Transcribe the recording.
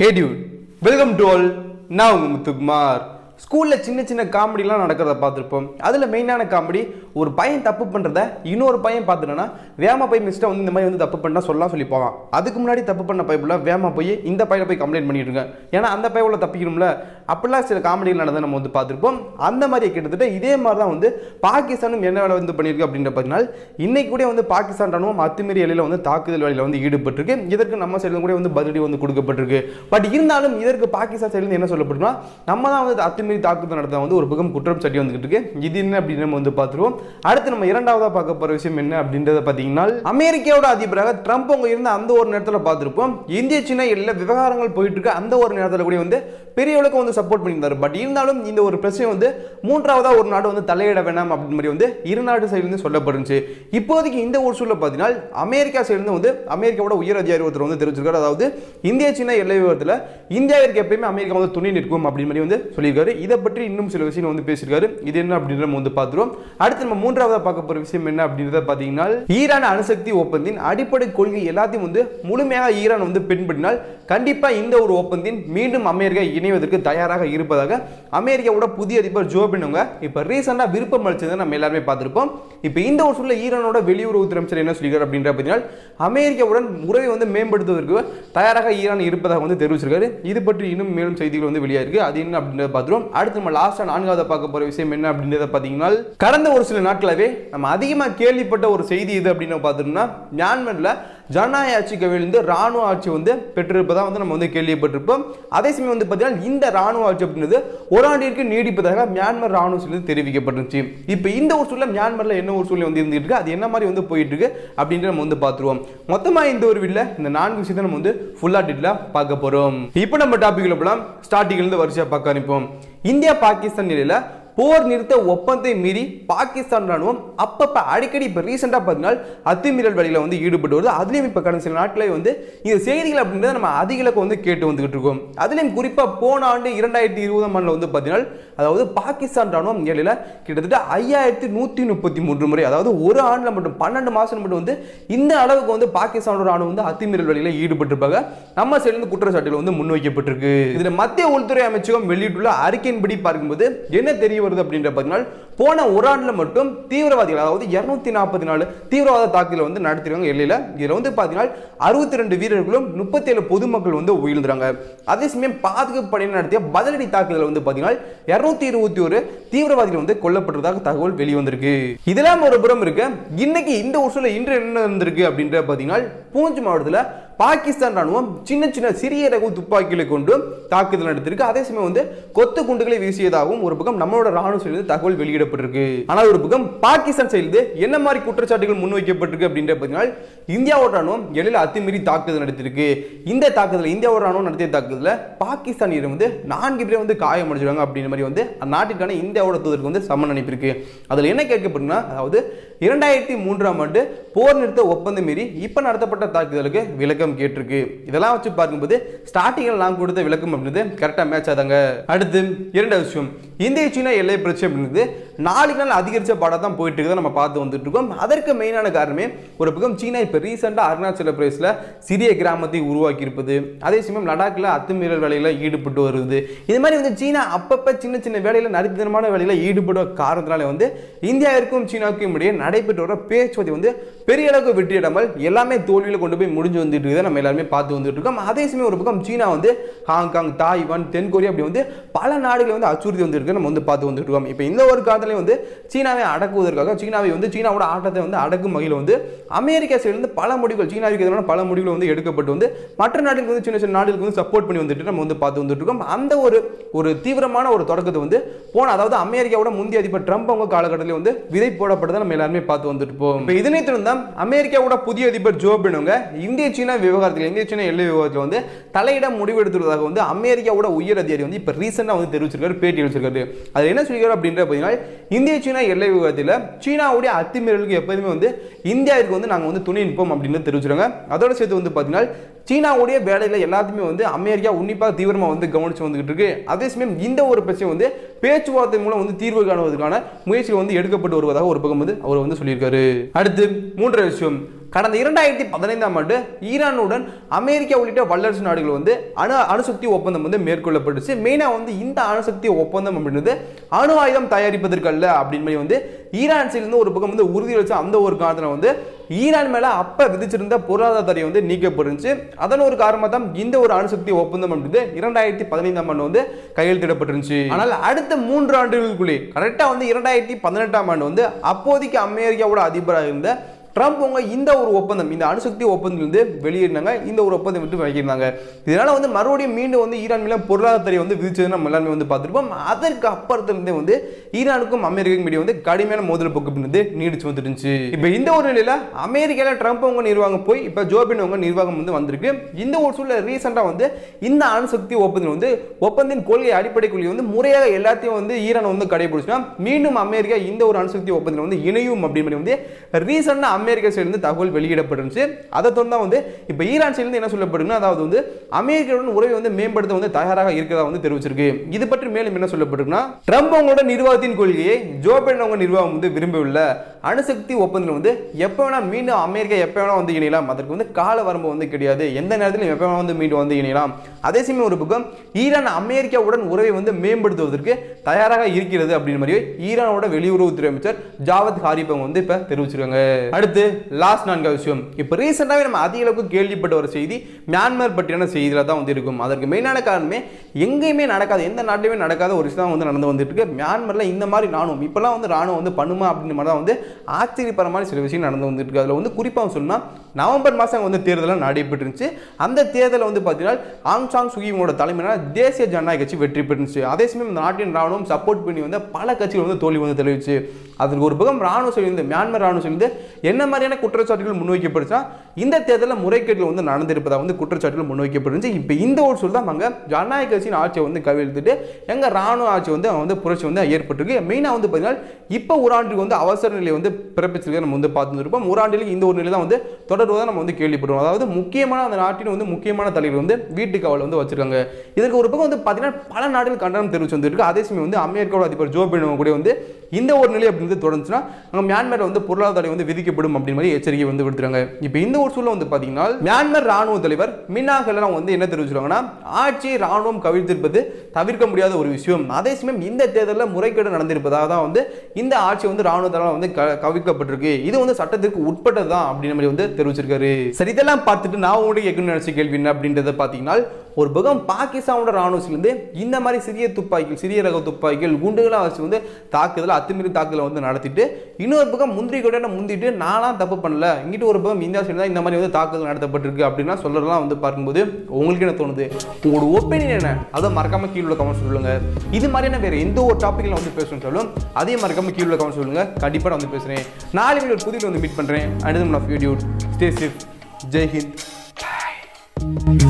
Hey welcome to all நான் உங்கள் முத்துக்குமார் ஸ்கூலில் சின்ன சின்ன காமெடிலாம் நடக்கிறத பார்த்துருப்போம் அதில் மெயினான காமெடி ஒரு பையன் தப்பு பண்ணுறத இன்னொரு பையன் பார்த்துட்டோன்னா வேமா போய் மிஸ்டர் வந்து இந்த மாதிரி வந்து தப்பு பண்ணால் சொல்லலாம் சொல்லி போவான் அதுக்கு முன்னாடி தப்பு பண்ண பைப்பில் வேமா போய் இந்த பையில போய் கம்ப்ளைண்ட் பண்ணிட்டு இருக்கேன் ஏன்னா அந்த பையன் தப்பிக்கணும்ல அப்படிலாம் சில காமெடிகள் நடந்தால் நம்ம வந்து பார்த்துருப்போம் அந்த மாதிரி கிட்டத்தட்ட இதே மாதிரி தான் வந்து பாகிஸ்தானும் என்ன வேலை வந்து பண்ணியிருக்கு அப்படின்ற பார்த்தீங்கன்னா இன்னைக்கு கூட வந்து பாகிஸ்தான் ராணுவம் அத்துமீறி எல்லையில் வந்து தாக்குதல் வேலையில் வந்து ஈடுபட்டிருக்கு இதற்கு நம்ம சைடில் கூட வந்து பதிலடி வந்து கொடுக்கப்பட்டிருக்கு பட் இருந்தாலும் இதற்கு பாகிஸ்தான் சைடு என்ன சொல்லப்படும்னா நம்ம தான் வந்து அத்துமீறி தாக்குதல் நடத்த வந்து ஒரு பக்கம் குற்றம் சட்டி வந்துகிட்டு இருக்கு இது என்ன அப்படின்னு நம்ம வந்து பார்த்துருவோம் அடுத்து நம்ம இரண்டாவதா பார்க்க போற விஷயம் என்ன அப்படின்றத பாத்தீங்கன்னா அமெரிக்காவோட அதிபராக ட்ரம்ப் அவங்க இருந்த அந்த ஒரு நேரத்தில் பார்த்திருப்போம் இந்திய சீனா எல்லா விவகாரங்கள் போயிட்டு இருக்க அந்த ஒரு நேரத்தில் கூட வந்து பெரிய அளவுக்கு வந்து சப்போர்ட் பண்ணியிருந்தார் பட் இருந்தாலும் இந்த ஒரு பிரச்சனை வந்து மூன்றாவதா ஒரு நாடு வந்து தலையிட வேணாம் அப்படின்னு மாதிரி வந்து இரு நாட்டு சைடுலேருந்து சொல்லப்படுச்சு இப்போதைக்கு இந்த ஒரு சூழலில் பார்த்தீங்கன்னா அமெரிக்கா சைடுலேருந்து வந்து அமெரிக்காவோட உயர் அதிகாரி ஒருத்தர் வந்து தெரிவிச்சிருக்காரு அதாவது இந்திய சீனா எல்லை விவரத்தில் இந்தியாவிற்கு எப்பயுமே அமெரிக்கா வந்து துணை நிற்கும் அப்படின்னு மாதிரி வந்து சொல்லியிருக்காரு இதை பற்றி இன்னும் சில விஷயங்கள் வந்து பேசியிருக்காரு இது என்ன அப்படின்ற வந்து பார்த்துருவோம் அடுத்து நம்ம மூன்றாவதாக பார்க்க போகிற விஷயம் என்ன அப்படின்றத பார்த்தீங்கன்னா ஈரான் அணுசக்தி ஒப்பந்தின் அடிப்படை கொள்கை எல்லாத்தையும் வந்து முழுமையாக ஈரான் வந்து பின்பற்றினால் கண்டிப்பாக இந்த ஒரு ஒப்பந்தின் மீண்டும் அமெரிக்கா இணைவதற்கு தயாராக இருப்பதாக அமெரிக்காவோட புதிய அதிபர் ஜோ பின் அவங்க இப்போ விருப்பம் அளிச்சதை நம்ம எல்லாருமே பார்த்துருப்போம் இப்போ இந்த ஒரு சூழலில் ஈரானோட வெளியுறவுத்துறை அமைச்சர் என்ன சொல்லியிருக்கார் அப்படின்ற பார்த்தீங்கன்னா அமெரிக்காவுடன் உறவை வந்து மேம்படுத்துவதற்கு தயாராக ஈரான் இருப்பதாக வந்து தெரிவிச்சிருக்காரு இது பற்றி இன்னும் மேலும் செய்திகள் வந்து வெளியாயிருக்கு அது என்ன அப்படின்றத பார்த்துருவோம் அடுத்து நம்ம லாஸ்ட்டாக நான்காவது பார்க்க போற விஷயம் என்ன அப்படின்றத பார்த்தீங்கன்னா கடந்த ஒரு சில சில நாட்களாகவே நம்ம அதிகமாக கேள்விப்பட்ட ஒரு செய்தி இது அப்படின்னு பார்த்தோம்னா மியான்மரில் ஜனநாயக ஆட்சி கவிழ்ந்து ராணுவ ஆட்சி வந்து பெற்றிருப்பதாக வந்து நம்ம வந்து கேள்விப்பட்டிருப்போம் அதே சமயம் வந்து பார்த்தீங்கன்னா இந்த ராணுவ ஆட்சி அப்படின்றது ஒரு ஆண்டிற்கு நீடிப்பதாக மியான்மர் ராணுவ சூழல் தெரிவிக்கப்பட்டுருச்சு இப்போ இந்த ஒரு சூழல் மியான்மரில் என்ன ஒரு சூழல் வந்து இருந்துட்டு அது என்ன மாதிரி வந்து போயிட்டு இருக்கு அப்படின்ட்டு நம்ம வந்து பார்த்துருவோம் மொத்தமாக இந்த ஒரு வீட்டில் இந்த நான்கு விஷயத்தை நம்ம வந்து ஃபுல்லாக டீட்டெயிலாக பார்க்க போகிறோம் இப்போ நம்ம டாபிக்ல போலாம் ஸ்டார்டிங்லேருந்து வரிசையாக பார்க்க ஆரம்பிப்போம் இந்தியா பாகிஸ்தான் நிலையில் போர் நிறுத்த ஒப்பந்தத்தை மீறி பாகிஸ்தான் ராணுவம் அப்பப்போ அடிக்கடி இப்போ ரீசெண்டா பாத்தீங்கன்னா அத்துமீறல் வழியில வந்து ஈடுபட்டு வருது அதுலயும் இப்போ கடந்த சில நாட்களே வந்து இந்த செய்திகள் அப்படின்றத நம்ம அதிகளக்கு வந்து கேட்டு வந்துகிட்டு இருக்கோம் அதுலேயும் குறிப்பாக போன ஆண்டு இரண்டாயிரத்தி இருபதாம் ஆண்டில் வந்து பாத்தீங்கன்னா அதாவது பாகிஸ்தான் ராணுவம் ஏழில் கிட்டத்தட்ட ஐயாயிரத்தி நூற்றி முப்பத்தி மூன்று முறை அதாவது ஒரு ஆண்டில் மட்டும் பன்னெண்டு மாதம் மட்டும் வந்து இந்த அளவுக்கு வந்து பாகிஸ்தானோட ராணுவம் வந்து அத்துமீறல் வேலையில் ஈடுபட்டிருப்பாங்க நம்ம சைடுலேருந்து குற்றச்சாட்டுகள் வந்து முன்வைக்கப்பட்டிருக்கு இதில் மத்திய உள்துறை அமைச்சகம் வெளியிட்டுள்ள அறிக்கையின்படி பார்க்கும்போது என்ன தெரிய வருது அப்படின்ற பார்த்தீங்கன்னா போன ஒரு ஆண்டில் மட்டும் தீவிரவாதிகள் அதாவது இரநூத்தி நாற்பத்தி நாலு தீவிரவாத தாக்குதல் வந்து நடத்திருக்காங்க எல்லையில் இதில் வந்து பார்த்தீங்கன்னா அறுபத்தி ரெண்டு வீரர்களும் முப்பத்தி ஏழு பொதுமக்கள் வந்து உயிர்ந்துறாங்க அதே சமயம் பாதுகாப்பு படையினர் நடத்திய பதிலடி தாக்குதல் வந்து பார்த்தீங்கன்னா இரநூத்தி இருபத்தி ஒரு தீவிரவாதிகள் வந்து கொல்லப்பட்டதாக தகவல் வெளிவந்திருக்கு இதெல்லாம் ஒரு புறம் இருக்கு இன்னைக்கு இந்த வருஷத்தில் இன்று என்ன இருந்திருக்கு அப்படின்ற பார்த்தீங்கன்னா பூஞ்ச் மாவட்டத்தில் பாகிஸ்தான் ராணுவம் சின்ன சின்ன சிறிய ரக துப்பாக்கிகளை கொண்டு தாக்குதல் நடத்திருக்கு அதே சமயம் வந்து கொத்து குண்டுகளை வீசியதாகவும் ஒரு பக்கம் நம்மளோட ராணுவ சைடு தகவல் வெளியிடப்பட்டிருக்கு ஆனால் ஒரு பக்கம் பாகிஸ்தான் சைடு என்ன மாதிரி குற்றச்சாட்டுகள் முன்வைக்கப்பட்டிருக்கு அப்படின்ற பார்த்தீங்கன்னா இந்தியாவோட ராணுவம் எழில அத்துமீறி தாக்குதல் நடத்திருக்கு இந்த தாக்குதல் இந்தியாவோட ராணுவம் நடத்திய தாக்குதலில் பாகிஸ்தான் வந்து நான்கு பேர் வந்து காயமடைஞ்சிருக்காங்க அப்படின்ற மாதிரி வந்து நாட்டிற்கான இந்தியாவோட தூதருக்கு வந்து சம்மன் அனுப்பியிருக்கு அதில் என்ன கேட்கப்பட்டுனா அதாவது இரண்டாயிரத்தி மூன்றாம் ஆண்டு போர் நிறுத்த ஒப்பந்தம் மீறி இப்போ நடத்தப்பட்ட தாக்குதலுக்கு விளக்கம் விளக்கம் கேட்டிருக்கு இதெல்லாம் வச்சு பார்க்கும்போது ஸ்டார்டிங்கில் நான் கொடுத்த விளக்கம் அப்படின்றது கரெக்டாக மேட்ச் ஆதாங்க அடுத்து இரண்டாவது விஷயம் இந்திய சீனா எல்லை பிரச்சனை அப்படின்னு நாளைக்கு நாள் அதிகரித்த பாடம் தான் போயிட்டு இருக்குது நம்ம பார்த்து வந்துட்டு இருக்கோம் அதற்கு மெயினான காரணமே ஒரு பக்கம் சீனா இப்போ ரீசெண்டாக அருணாச்சல பிரதேசில் சிறிய கிராமத்தை உருவாக்கி இருப்பது அதே சமயம் லடாக்கில் அத்துமீறல் வேலையில் ஈடுபட்டு வருது இது மாதிரி வந்து சீனா அப்பப்போ சின்ன சின்ன வேலையில் நரித்தனமான வேலையில் ஈடுபட காரணத்தினாலே வந்து இந்தியாவிற்கும் சீனாவுக்கும் இடையே நடைபெற்று வர பேச்சுவதை வந்து பெரிய அளவுக்கு வெற்றியிடாமல் எல்லாமே தோல்வியில் கொண்டு போய் முடிஞ்சு வந்துட்டு இருக்குது நம்ம எல்லாருமே பார்த்து வந்துட்டு இருக்கோம் அதே சமயம் ஒரு பக்கம் சீனா வந்து ஹாங்காங் தாய்வான் தென்கொரியா அப்படி வந்து பல நாடுகளை வந்து அச்சுறுத்தி வந்துருக்கு அப்படிங்கிறதுக்கு நம்ம வந்து பார்த்து வந்துட்டு இருக்கோம் இப்போ இந்த ஒரு காலத்துலேயும் வந்து சீனாவை அடக்குவதற்காக சீனாவை வந்து சீனாவோட ஆட்டத்தை வந்து அடக்கும் வகையில் வந்து அமெரிக்கா சைடுலேருந்து பல முடிவுகள் சீனாவுக்கு எதிரான பல முடிவுகள் வந்து எடுக்கப்பட்டு வந்து மற்ற நாடுகளுக்கு வந்து சின்ன சின்ன நாடுகளுக்கு வந்து சப்போர்ட் பண்ணி வந்துட்டு நம்ம வந்து பார்த்து வந்துட்டு இருக்கோம் அந்த ஒரு ஒரு தீவிரமான ஒரு தொடக்கத்தை வந்து போன அதாவது அமெரிக்காவோட முந்தைய அதிபர் ட்ரம்ப் அவங்க காலகட்டத்தில் வந்து விதை போடப்பட்டதை நம்ம எல்லாருமே பார்த்து வந்துட்டு போவோம் இப்போ இதனை தொடர்ந்து அமெரிக்காவோட புதிய அதிபர் ஜோ பிடனுங்க இந்திய சீனா விவகாரத்தில் இந்திய சீனா எல்லை விவகாரத்தில் வந்து தலையிட முடிவெடுத்துள்ளதாக வந்து அமெரிக்காவோட உயர் அதிகாரி வந்து இப்போ ரீசெண்டாக வந்து தெரிவிச்சிருக்காரு பேட்டி அளிச்சிருக்காரு வருது அது என்ன சொல்லிக்கிறோம் அப்படின்ற பார்த்தீங்கன்னா இந்திய சீனா எல்லை விவாதத்தில் சீனாவுடைய அத்துமீறலுக்கு எப்போதுமே வந்து இந்தியாவிற்கு வந்து நாங்கள் வந்து துணை நிற்போம் அப்படின்னு தெரிவிச்சிருக்காங்க அதோட சேர்த்து வந்து பார்த்தீங்கன்னா சீனாவுடைய வேலையில் எல்லாத்தையுமே வந்து அமெரிக்கா உன்னிப்பாக தீவிரமாக வந்து கவனித்து வந்துகிட்டு இருக்கு அதே சமயம் இந்த ஒரு பிரச்சனை வந்து பேச்சுவார்த்தை மூலம் வந்து தீர்வு காணுவதற்கான முயற்சிகள் வந்து எடுக்கப்பட்டு வருவதாக ஒரு பக்கம் வந்து அவர் வந்து சொல்லியிருக்காரு அடுத்து மூன்றாவது விஷயம் கடந்த இரண்டாயிரத்தி பதினைந்தாம் ஆண்டு ஈரானுடன் அமெரிக்கா உள்ளிட்ட வல்லரசு நாடுகள் வந்து அணு அணுசக்தி ஒப்பந்தம் வந்து மேற்கொள்ளப்பட்டுச்சு மெயினாக வந்து இந்த அணுசக்தி ஒப்பந்தம் அப்படின்றது அணு ஆயுதம் தயாரிப்பதற்கல்ல அப்படின்னு வந்து ஈரான் சைடு ஒரு பக்கம் வந்து உறுதி வச்சு அந்த ஒரு காரணத்தில் வந்து ஈரான் மேலே அப்போ விதிச்சிருந்த பொருளாதார தடை வந்து நீக்கப்பட்டுருந்துச்சு அதன் ஒரு காரணமாக தான் இந்த ஒரு அணுசக்தி ஒப்பந்தம் அப்படின்றது இரண்டாயிரத்தி பதினைந்தாம் ஆண்டு வந்து கையெழுத்திடப்பட்டிருந்துச்சு ஆனால் அடுத்த மூன்று ஆண்டுகளுக்குள்ளே கரெக்டாக வந்து இரண்டாயிரத்தி பதினெட்டாம் ஆண்டு வந்து அப்போதைக்கு அமெரிக்காவோட அதிபராக இருந்த ட்ரம்ப் அவங்க இந்த ஒரு ஒப்பந்தம் இந்த அணுசக்தி ஒப்பந்தத்திலிருந்து வெளியேறினாங்க இந்த ஒரு ஒப்பந்தம் விட்டு விலகிருந்தாங்க இதனால் வந்து மறுபடியும் மீண்டும் வந்து ஈரான் மேலே பொருளாதார வந்து விதிச்சது நம்ம எல்லாருமே வந்து பார்த்துருப்போம் அதற்கு அப்புறத்துலேருந்தே வந்து ஈரானுக்கும் அமெரிக்கும் இடையே வந்து கடுமையான மோதல் போக்கு வந்து நீடிச்சு வந்துருந்துச்சு இப்போ இந்த ஒரு நிலையில் அமெரிக்காவில் ட்ரம்ப் அவங்க நிர்வாகம் போய் இப்போ ஜோபின் அவங்க நிர்வாகம் வந்து வந்திருக்கு இந்த ஒரு சூழல் ரீசெண்டாக வந்து இந்த அணுசக்தி ஒப்பந்தம் வந்து ஒப்பந்தின் கொள்கை அடிப்படை கொள்கை வந்து முறையாக எல்லாத்தையும் வந்து ஈரான் வந்து கடைபிடிச்சுன்னா மீண்டும் அமெரிக்கா இந்த ஒரு அணுசக்தி ஒப்பந்தம் வந்து இணையும் அப்படின்னு வந்து ரீசெண்டாக அமெரிக்க சைடுலேருந்து தகவல் வெளியிடப்பட்டுருந்துச்சு அதை தொடர்ந்து வந்து இப்போ ஈரான் சைடுலேருந்து என்ன சொல்லப்படுதுன்னா அதாவது வந்து அமெரிக்காவுடன் உறவை வந்து மேம்படுத்த வந்து தயாராக இருக்கிறதா வந்து தெரிவிச்சிருக்கு இது பற்றி மேலும் என்ன சொல்லப்பட்டிருக்குன்னா ட்ரம்ப் அவங்களோட நிர்வாகத்தின் கொள்கையை ஜோ பைடன் அவங்க நிர்வாகம் வந்து விரும்பவில்லை அணுசக்தி ஒப்பந்தத்தில் வந்து எப்போ வேணால் மீண்டும் அமெரிக்கா எப்போ வேணால் வந்து இணையலாம் அதற்கு வந்து கால வரம்பு வந்து கிடையாது எந்த நேரத்திலும் எப்போ வேணால் வந்து மீண்டும் வந்து இணையலாம் அதே சமயம் ஒரு பக்கம் ஈரான் அமெரிக்காவுடன் உறவை வந்து மேம்படுத்துவதற்கு தயாராக இருக்கிறது அப்படின்ற மாதிரி ஈரானோட வெளியுறவுத்துறை அமைச்சர் ஜாவத் ஹாரிப் வந்து இப்போ தெரிவிச்சிருக்காங்க அடுத்து அடுத்து லாஸ்ட் நான்கு விஷயம் இப்போ ரீசெண்டாகவே நம்ம அதிக அளவுக்கு கேள்விப்பட்ட ஒரு செய்தி மியான்மர் பற்றியான செய்தியில் தான் வந்து இருக்கும் அதற்கு மெயினான காரணமே எங்கேயுமே நடக்காது எந்த நாட்டிலையுமே நடக்காத ஒரு விஷயம் வந்து நடந்து வந்துட்டு இருக்கு மியான்மரில் இந்த மாதிரி ராணுவம் இப்போல்லாம் வந்து ராணுவம் வந்து பண்ணுமா அப்படின்ற மாதிரி தான் வந்து ஆச்சரியப்பரமான சில விஷயம் நடந்து வந்துட்டு இருக்கு அதில் வந்து குறிப்பாக சொன்னால் நவம்பர் மாதம் வந்து நடைபெற்று நடைபெற்றுருந்துச்சு அந்த தேர்தலில் வந்து பார்த்தீங்கன்னா ஆங்சாங் சுகிமோட தலைமையினால் தேசிய ஜனநாயக கட்சி வெற்றி பெற்றுச்சு அதே சமயம் இந்த நாட்டின் ராணுவம் சப்போர்ட் பண்ணி வந்து பல கட்சிகள் வந்து தோல்வி வந்து தெளிவிச்சு அதற்கு ஒரு பக்கம் ராணுவம் சொல்லியிருந்து மியான்மர் ராணுவம் சொல்லியிருந்து என்ன என்ன மாதிரியான குற்றச்சாட்டுகள் முன்வைக்கப்படுச்சா இந்த தேர்தலில் முறைகேடுகள் வந்து நடந்திருப்பதாக வந்து குற்றச்சாட்டுகள் முன்வைக்கப்படுச்சு இப்போ இந்த ஒரு சொல் தான் அங்கே ஜனநாயக கட்சியின் ஆட்சியை வந்து கவிழ்த்துட்டு எங்கள் ராணுவ ஆட்சி வந்து அவன் வந்து புரட்சி வந்து ஏற்பட்டிருக்கு மெயினாக வந்து பார்த்தீங்கன்னா இப்போ ஒரு ஆண்டுக்கு வந்து அவசர நிலை வந்து பிறப்பிச்சிருக்க நம்ம வந்து பார்த்துருப்போம் ஒரு ஆண்டில் இந்த ஒரு நிலை தான் வந்து தொடர்வதாக நம்ம வந்து கேள்விப்படுவோம் அதாவது முக்கியமான அந்த நாட்டின் வந்து முக்கியமான தலைவர் வந்து வீட்டு அவள் வந்து வச்சிருக்காங்க இதற்கு ஒரு பக்கம் வந்து பார்த்தீங்கன்னா பல நாடுகள் கண்டனம் தெரிவிச்சு வந்துருக்கு அதே சமயம் வந்து அமெரிக்காவோட அதிபர் ஜோ பைடன் கூட வந்து இந்த ஒரு நிலை அப்படின்றது தொடர்ந்துச்சுன்னா அங்கே மியான்மர் வந்து பொருளாதாரம் வந்து விதிக்கப்படும் அப்படின்னு மாதிரி எச்சரிக்கை வந்து விடுத்துறாங்க இப்போ இந்த ஒரு சூழல் வந்து பார்த்தீங்கன்னா மியான்மர் ராணுவ தலைவர் மின்னாகலாம் வந்து என்ன தெரிவிச்சிருக்காங்கன்னா ஆட்சி ராணுவம் கவிழ்த்திருப்பது தவிர்க்க முடியாத ஒரு விஷயம் அதே சமயம் இந்த தேர்தலில் முறைகேடு நடந்திருப்பதாக தான் வந்து இந்த ஆட்சி வந்து ராணுவ தலைவர் வந்து கவிழ்க்கப்பட்டிருக்கு இது வந்து சட்டத்திற்கு உட்பட்டது தான் அப்படின்னு மாதிரி வந்து தெரிவிச்சிருக்காரு சரி இதெல்லாம் பார்த்துட்டு நான் உங்களுக்கு கேள்வி என்ன அப்படின்றத பார்த்தீங்கன்னா ஒரு பகம் பாகிஸ்தானோட ராணுவ இந்த மாதிரி சிறிய துப்பாக்கிகள் சிறிய ரக துப்பாக்கிகள் குண்டுகளாக வச்சு வந்து தாக்குதல் அத்துமீறி தாக்குதலை வந்து நடத்திட்டு இன்னொரு பக்கம் முந்திரி கொடையிட முந்திட்டு நானும் தப்பு பண்ணல இங்கிட்டு ஒரு பக்கம் இந்தியா சைடு தான் இந்த மாதிரி வந்து தாக்குதல் நடத்தப்பட்டிருக்கு அப்படின்னா சொல்கிறதெல்லாம் வந்து பார்க்கும்போது உங்களுக்கு என்ன தோணுது உங்களோட ஒப்பீனியன் என்ன அதை மறக்காம கீழே கமெண்ட் சொல்லுங்க இது மாதிரியான வேறு எந்த ஒரு டாப்பிக்கில் வந்து பேசணும் சொல்லும் அதே மறக்காம கீழே கமெண்ட் சொல்லுங்க கண்டிப்பாக வந்து வந்து பேசுகிறேன் நாளை ஒரு புதிய வந்து மீட் பண்ணுறேன் அடுத்த நான் video stay Jai Hind Thank you.